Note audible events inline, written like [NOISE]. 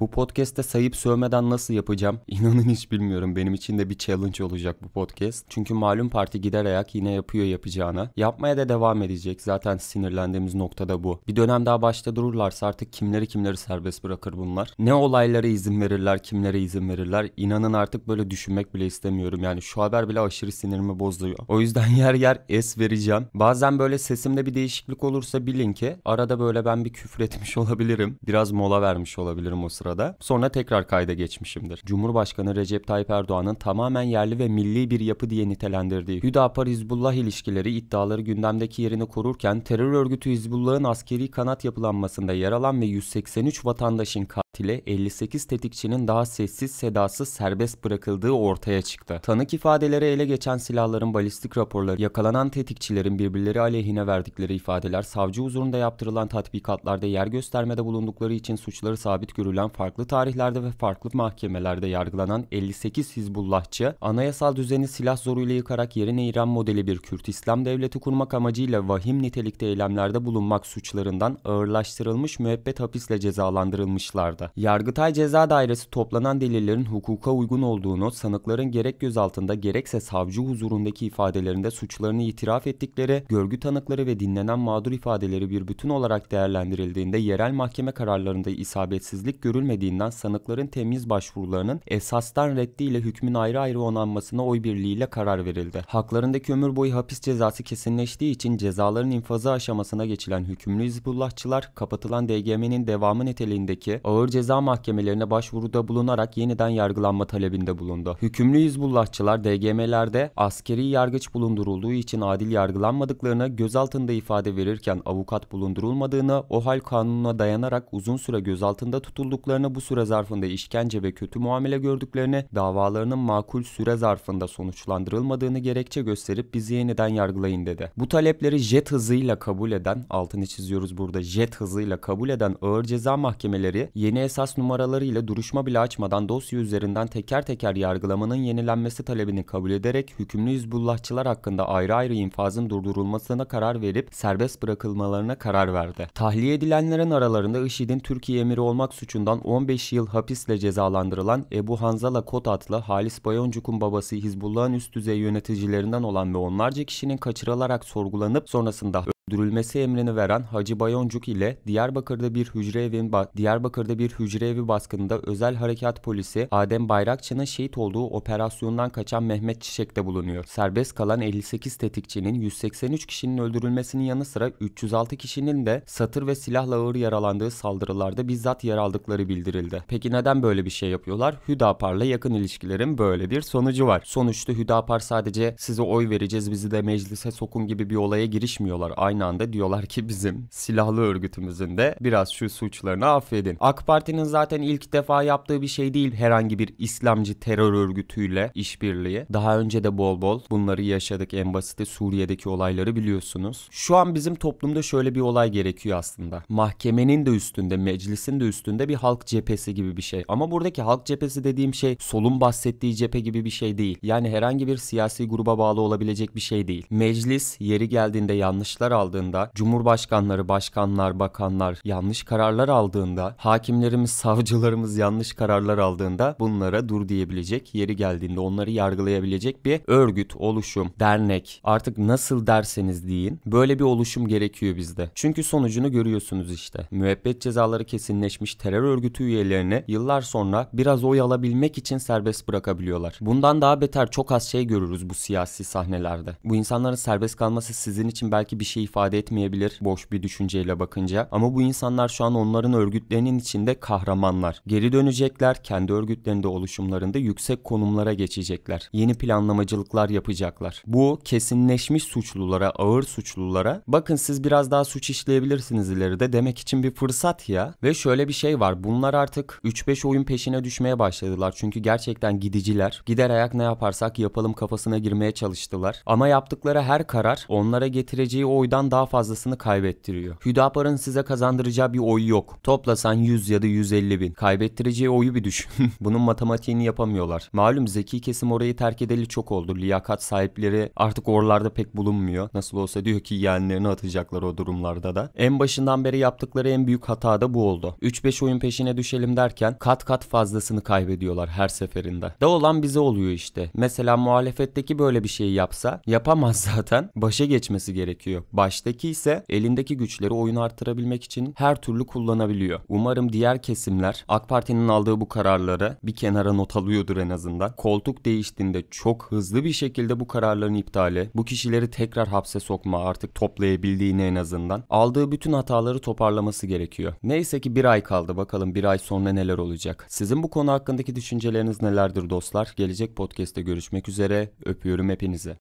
Bu podcast'te sayıp sövmeden nasıl yapacağım? [LAUGHS] İnanın hiç bilmiyorum. Benim için de bir challenge olacak bu podcast. Çünkü malum parti gider ayak yine yapıyor yapacağına. Yapmaya da devam edecek. Zaten sinirlendiğimiz noktada bu. Bir dönem daha başta dururlarsa artık kimleri kimleri serbest bırakır bunlar. Ne olaylara izin verirler, kimlere izin verirler. İnanın artık böyle düşünmek bile istemiyorum. Yani şu haber bile aşırı sinirimi bozuyor. O yüzden [LAUGHS] yer yer es vereceğim. Bazen böyle sesimde bir değişiklik olursa bilin ki arada böyle ben bir küfür etmiş [LAUGHS] olabilirim. Biraz mola vermiş olabilirim o sırada sırada. Sonra tekrar kayda geçmişimdir. Cumhurbaşkanı Recep Tayyip Erdoğan'ın tamamen yerli ve milli bir yapı diye nitelendirdiği Hüdapar-Hizbullah ilişkileri iddiaları gündemdeki yerini korurken terör örgütü Hizbullah'ın askeri kanat yapılanmasında yer alan ve 183 vatandaşın ile 58 tetikçinin daha sessiz sedasız serbest bırakıldığı ortaya çıktı. Tanık ifadeleri ele geçen silahların balistik raporları, yakalanan tetikçilerin birbirleri aleyhine verdikleri ifadeler, savcı huzurunda yaptırılan tatbikatlarda yer göstermede bulundukları için suçları sabit görülen farklı tarihlerde ve farklı mahkemelerde yargılanan 58 Hizbullahçı, anayasal düzeni silah zoruyla yıkarak yerine İran modeli bir Kürt İslam devleti kurmak amacıyla vahim nitelikte eylemlerde bulunmak suçlarından ağırlaştırılmış müebbet hapisle cezalandırılmışlardı bulunmakta. Yargıtay Ceza Dairesi toplanan delillerin hukuka uygun olduğunu, sanıkların gerek gözaltında gerekse savcı huzurundaki ifadelerinde suçlarını itiraf ettikleri, görgü tanıkları ve dinlenen mağdur ifadeleri bir bütün olarak değerlendirildiğinde yerel mahkeme kararlarında isabetsizlik görülmediğinden sanıkların temiz başvurularının esastan reddiyle hükmün ayrı ayrı onanmasına oy birliğiyle karar verildi. Haklarındaki ömür boyu hapis cezası kesinleştiği için cezaların infazı aşamasına geçilen hükümlü Hizbullahçılar kapatılan DGM'nin devamı niteliğindeki ağır Ceza Mahkemelerine başvuruda bulunarak yeniden yargılanma talebinde bulundu. Hükümlü Hizbullahçılar DGM'lerde askeri yargıç bulundurulduğu için adil yargılanmadıklarını, gözaltında ifade verirken avukat bulundurulmadığını, o hal kanununa dayanarak uzun süre gözaltında tutulduklarını, bu süre zarfında işkence ve kötü muamele gördüklerini, davalarının makul süre zarfında sonuçlandırılmadığını gerekçe gösterip bizi yeniden yargılayın dedi. Bu talepleri jet hızıyla kabul eden, altını çiziyoruz burada jet hızıyla kabul eden ağır ceza mahkemeleri yeni esas numaralarıyla duruşma bile açmadan dosya üzerinden teker teker yargılamanın yenilenmesi talebini kabul ederek hükümlü Hizbullahçılar hakkında ayrı ayrı infazın durdurulmasına karar verip serbest bırakılmalarına karar verdi. Tahliye edilenlerin aralarında IŞİD'in Türkiye emiri olmak suçundan 15 yıl hapisle cezalandırılan Ebu Hanzala Kotatlı, Halis Bayoncuk'un babası Hizbullah'ın üst düzey yöneticilerinden olan ve onlarca kişinin kaçırılarak sorgulanıp sonrasında dürülmesi emrini veren Hacı Bayoncuk ile Diyarbakır'da bir hücre evin Diyarbakır'da bir hücre evi baskınında özel harekat polisi Adem Bayrakçı'nın şehit olduğu operasyondan kaçan Mehmet Çiçek de bulunuyor. Serbest kalan 58 tetikçinin 183 kişinin öldürülmesinin yanı sıra 306 kişinin de satır ve silahla ağır yaralandığı saldırılarda bizzat yer aldıkları bildirildi. Peki neden böyle bir şey yapıyorlar? Hüdapar'la yakın ilişkilerin böyle bir sonucu var. Sonuçta Hüdapar sadece size oy vereceğiz bizi de meclise sokun gibi bir olaya girişmiyorlar. Aynı aynı anda diyorlar ki bizim silahlı örgütümüzün de biraz şu suçlarını affedin. AK Parti'nin zaten ilk defa yaptığı bir şey değil herhangi bir İslamcı terör örgütüyle işbirliği. Daha önce de bol bol bunları yaşadık en basiti Suriye'deki olayları biliyorsunuz. Şu an bizim toplumda şöyle bir olay gerekiyor aslında. Mahkemenin de üstünde, meclisin de üstünde bir halk cephesi gibi bir şey. Ama buradaki halk cephesi dediğim şey solun bahsettiği cephe gibi bir şey değil. Yani herhangi bir siyasi gruba bağlı olabilecek bir şey değil. Meclis yeri geldiğinde yanlışlar al aldığında, cumhurbaşkanları, başkanlar, bakanlar yanlış kararlar aldığında, hakimlerimiz, savcılarımız yanlış kararlar aldığında bunlara dur diyebilecek, yeri geldiğinde onları yargılayabilecek bir örgüt, oluşum, dernek, artık nasıl derseniz deyin, böyle bir oluşum gerekiyor bizde. Çünkü sonucunu görüyorsunuz işte. Müebbet cezaları kesinleşmiş terör örgütü üyelerini yıllar sonra biraz oy alabilmek için serbest bırakabiliyorlar. Bundan daha beter çok az şey görürüz bu siyasi sahnelerde. Bu insanların serbest kalması sizin için belki bir şey ifade ifade etmeyebilir boş bir düşünceyle bakınca. Ama bu insanlar şu an onların örgütlerinin içinde kahramanlar. Geri dönecekler, kendi örgütlerinde oluşumlarında yüksek konumlara geçecekler. Yeni planlamacılıklar yapacaklar. Bu kesinleşmiş suçlulara, ağır suçlulara bakın siz biraz daha suç işleyebilirsiniz ileride demek için bir fırsat ya. Ve şöyle bir şey var. Bunlar artık 3-5 oyun peşine düşmeye başladılar. Çünkü gerçekten gidiciler. Gider ayak ne yaparsak yapalım kafasına girmeye çalıştılar. Ama yaptıkları her karar onlara getireceği oydan olduğundan daha fazlasını kaybettiriyor. Hüdapar'ın size kazandıracağı bir oy yok. Toplasan 100 ya da 150 bin. Kaybettireceği oyu bir düşün. [LAUGHS] Bunun matematiğini yapamıyorlar. Malum zeki kesim orayı terk edeli çok oldu. Liyakat sahipleri artık oralarda pek bulunmuyor. Nasıl olsa diyor ki yeğenlerini atacaklar o durumlarda da. En başından beri yaptıkları en büyük hata da bu oldu. 3-5 oyun peşine düşelim derken kat kat fazlasını kaybediyorlar her seferinde. Da olan bize oluyor işte. Mesela muhalefetteki böyle bir şeyi yapsa yapamaz [LAUGHS] zaten. Başa geçmesi gerekiyor. Baş Baştaki ise elindeki güçleri oyun arttırabilmek için her türlü kullanabiliyor. Umarım diğer kesimler AK Parti'nin aldığı bu kararları bir kenara not alıyordur en azından. Koltuk değiştiğinde çok hızlı bir şekilde bu kararların iptali, bu kişileri tekrar hapse sokma artık toplayabildiğini en azından aldığı bütün hataları toparlaması gerekiyor. Neyse ki bir ay kaldı bakalım bir ay sonra neler olacak. Sizin bu konu hakkındaki düşünceleriniz nelerdir dostlar? Gelecek podcast'te görüşmek üzere. Öpüyorum hepinizi.